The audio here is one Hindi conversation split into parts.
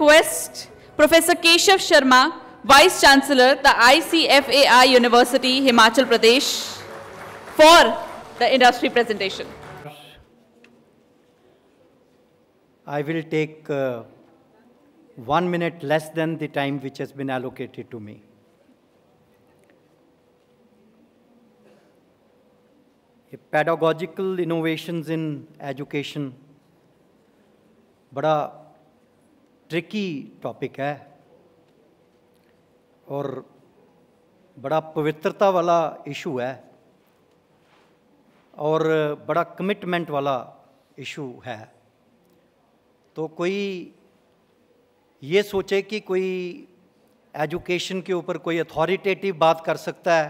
request Professor Keshav Sharma, Vice Chancellor, the ICFAI University, Himachal Pradesh, for the industry presentation. I will take uh, one minute less than the time which has been allocated to me. Pedagogical innovations in education. बड़ा ट्रिकी टॉपिक है और बड़ा पवित्रता वाला इशू है और बड़ा कमिटमेंट वाला इशू है तो कोई ये सोचे कि कोई एजुकेशन के ऊपर कोई अथॉरिटेटिव बात कर सकता है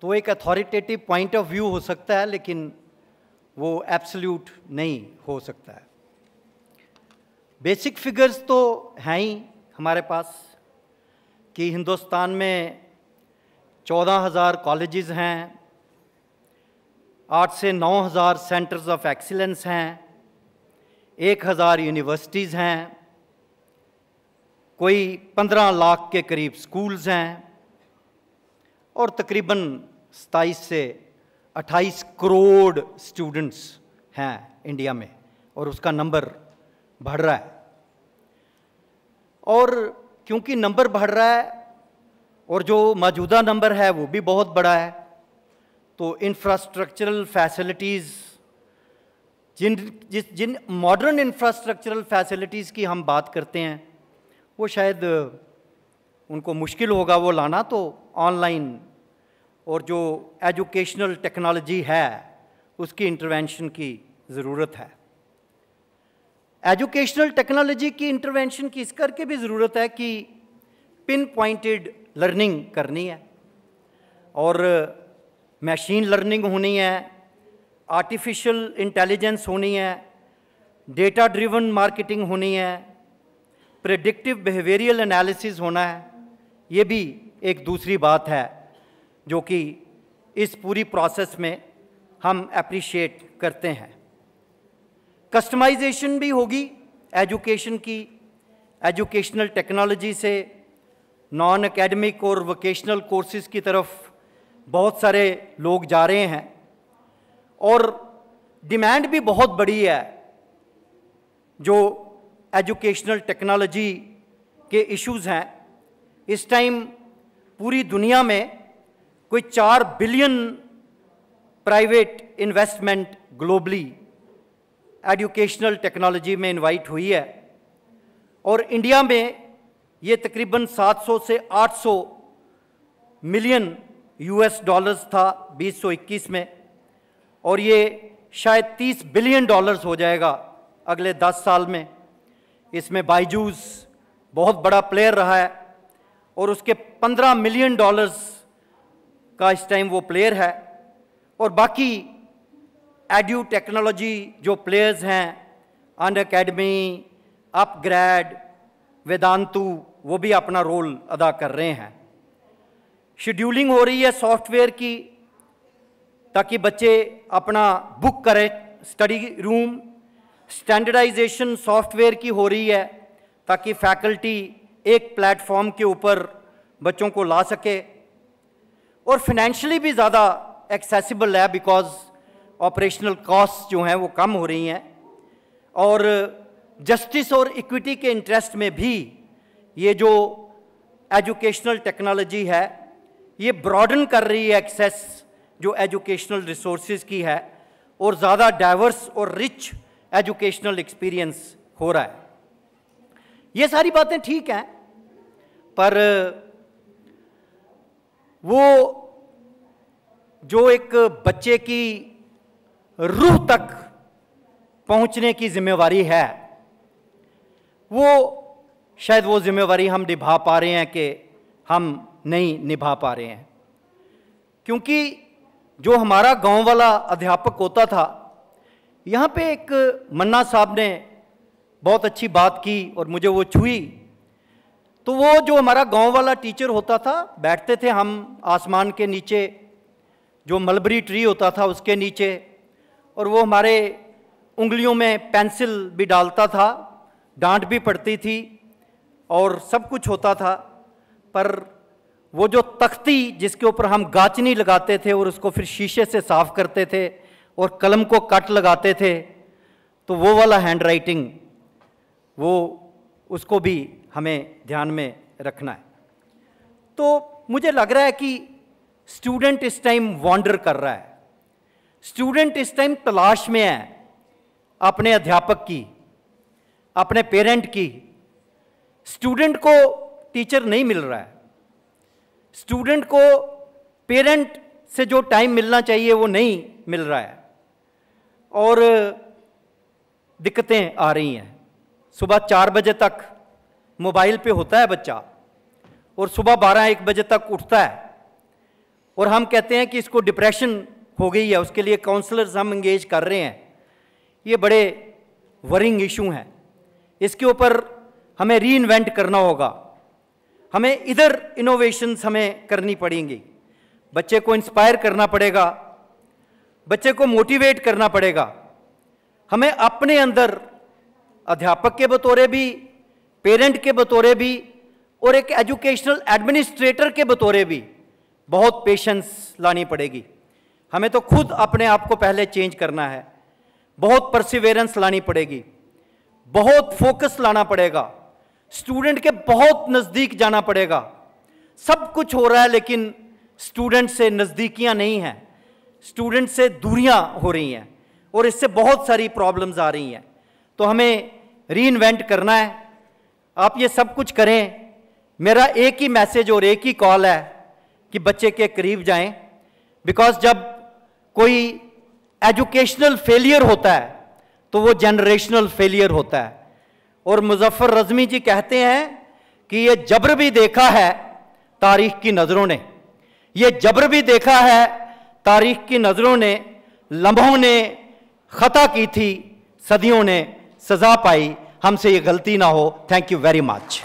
तो एक अथॉरिटेटिव पॉइंट ऑफ व्यू हो सकता है लेकिन वो एब्सल्यूट नहीं हो सकता है बेसिक फिगर्स तो हैं ही हमारे पास कि हिंदुस्तान में चौदह हज़ार कॉलेजेस हैं आठ से नौ हज़ार सेंटर्स ऑफ एक्सीलेंस हैं एक हज़ार यूनिवर्सिटीज़ हैं कोई पंद्रह लाख के करीब स्कूल्स हैं और तकरीबन सताईस से अट्ठाईस करोड़ स्टूडेंट्स हैं इंडिया में और उसका नंबर बढ़ रहा है और क्योंकि नंबर बढ़ रहा है और जो मौजूदा नंबर है वो भी बहुत बड़ा है तो इंफ्रास्ट्रक्चरल फैसिलिटीज़ जिन जिस जिन मॉडर्न इंफ्रास्ट्रक्चरल फैसिलिटीज़ की हम बात करते हैं वो शायद उनको मुश्किल होगा वो लाना तो ऑनलाइन और जो एजुकेशनल टेक्नोलॉजी है उसकी इंटरवेंशन की ज़रूरत है एजुकेशनल टेक्नोलॉजी की इंटरवेंशन की इस करके भी ज़रूरत है कि पिन पॉइंटेड लर्निंग करनी है और मशीन लर्निंग होनी है आर्टिफिशियल इंटेलिजेंस होनी है डेटा ड्रिवन मार्केटिंग होनी है प्रेडिक्टिव बिहेवियरियल एनालिसिस होना है ये भी एक दूसरी बात है जो कि इस पूरी प्रोसेस में हम अप्रिशिएट करते हैं कस्टमाइजेशन भी होगी एजुकेशन की एजुकेशनल टेक्नोलॉजी से नॉन एकेडमिक और वोकेशनल कोर्सेज की तरफ बहुत सारे लोग जा रहे हैं और डिमांड भी बहुत बड़ी है जो एजुकेशनल टेक्नोलॉजी के इश्यूज हैं इस टाइम पूरी दुनिया में कोई चार billion private investment globally educational technology में इनवाइट हुई है और इंडिया में ये तकरीबन 700 से 800 मिलियन यूएस डॉलर्स था 2021 में और ये शायद 30 बिलियन डॉलर्स हो जाएगा अगले 10 साल में इसमें बाइजूस बहुत बड़ा प्लेयर रहा है और उसके 15 मिलियन डॉलर्स का इस टाइम वो प्लेयर है और बाकी एड्यू टेक्नोलॉजी जो प्लेयर्स हैं अन अकेडमी अपग्रेड वेदांतु वो भी अपना रोल अदा कर रहे हैं शेड्यूलिंग हो रही है सॉफ्टवेयर की ताकि बच्चे अपना बुक करें स्टडी रूम स्टैंडर्डाइजेशन सॉफ्टवेयर की हो रही है ताकि फैकल्टी एक प्लेटफॉर्म के ऊपर बच्चों को ला सके और फिनेंशली भी ज़्यादा एक्सेसिबल है बिकॉज़ ऑपरेशनल कॉस्ट जो हैं वो कम हो रही हैं और जस्टिस और इक्विटी के इंटरेस्ट में भी ये जो एजुकेशनल टेक्नोलॉजी है ये ब्रॉडन कर रही है एक्सेस जो एजुकेशनल रिसोर्स की है और ज़्यादा डाइवर्स और रिच एजुकेशनल एक्सपीरियंस हो रहा है ये सारी बातें ठीक हैं पर वो जो एक बच्चे की रूह तक पहुंचने की जिम्मेवारी है वो शायद वो जिम्मेवारी हम निभा पा रहे हैं कि हम नहीं निभा पा रहे हैं क्योंकि जो हमारा गांव वाला अध्यापक होता था यहाँ पे एक मन्ना साहब ने बहुत अच्छी बात की और मुझे वो छुई तो वो जो हमारा गांव वाला टीचर होता था बैठते थे हम आसमान के नीचे जो मलबरी ट्री होता था उसके नीचे और वो हमारे उंगलियों में पेंसिल भी डालता था डांट भी पड़ती थी और सब कुछ होता था पर वो जो तख्ती जिसके ऊपर हम गाचनी लगाते थे और उसको फिर शीशे से साफ़ करते थे और कलम को कट लगाते थे तो वो वाला हैंड राइटिंग वो उसको भी हमें ध्यान में रखना है तो मुझे लग रहा है कि स्टूडेंट इस टाइम वॉन्डर कर रहा है स्टूडेंट इस टाइम तलाश में है अपने अध्यापक की अपने पेरेंट की स्टूडेंट को टीचर नहीं मिल रहा है स्टूडेंट को पेरेंट से जो टाइम मिलना चाहिए वो नहीं मिल रहा है और दिक्कतें आ रही हैं सुबह चार बजे तक मोबाइल पे होता है बच्चा और सुबह बारह एक बजे तक उठता है और हम कहते हैं कि इसको डिप्रेशन हो गई है उसके लिए काउंसलर्स हम इंगेज कर रहे हैं ये बड़े वरिंग इशू हैं इसके ऊपर हमें री इन्वेंट करना होगा हमें इधर इनोवेशंस हमें करनी पड़ेंगी बच्चे को इंस्पायर करना पड़ेगा बच्चे को मोटिवेट करना पड़ेगा हमें अपने अंदर अध्यापक के बतौरे भी पेरेंट के बतौरे भी और एक एजुकेशनल एडमिनिस्ट्रेटर के बतौरे भी बहुत पेशेंस लानी पड़ेगी हमें तो खुद अपने आप को पहले चेंज करना है बहुत परसिवेरेंस लानी पड़ेगी बहुत फोकस लाना पड़ेगा स्टूडेंट के बहुत नज़दीक जाना पड़ेगा सब कुछ हो रहा है लेकिन स्टूडेंट से नज़दीकियां नहीं हैं स्टूडेंट से दूरियां हो रही हैं और इससे बहुत सारी प्रॉब्लम्स आ रही हैं तो हमें री करना है आप ये सब कुछ करें मेरा एक ही मैसेज और एक ही कॉल है कि बच्चे के करीब जाएं बिकॉज जब कोई एजुकेशनल फेलियर होता है तो वो जनरेशनल फेलियर होता है और मुजफ्फर रजमी जी कहते हैं कि ये जबर भी देखा है तारीख की नज़रों ने ये जबर भी देखा है तारीख की नज़रों ने लम्हों ने ख़ता की थी सदियों ने सज़ा पाई हमसे ये गलती ना हो थैंक यू वेरी मच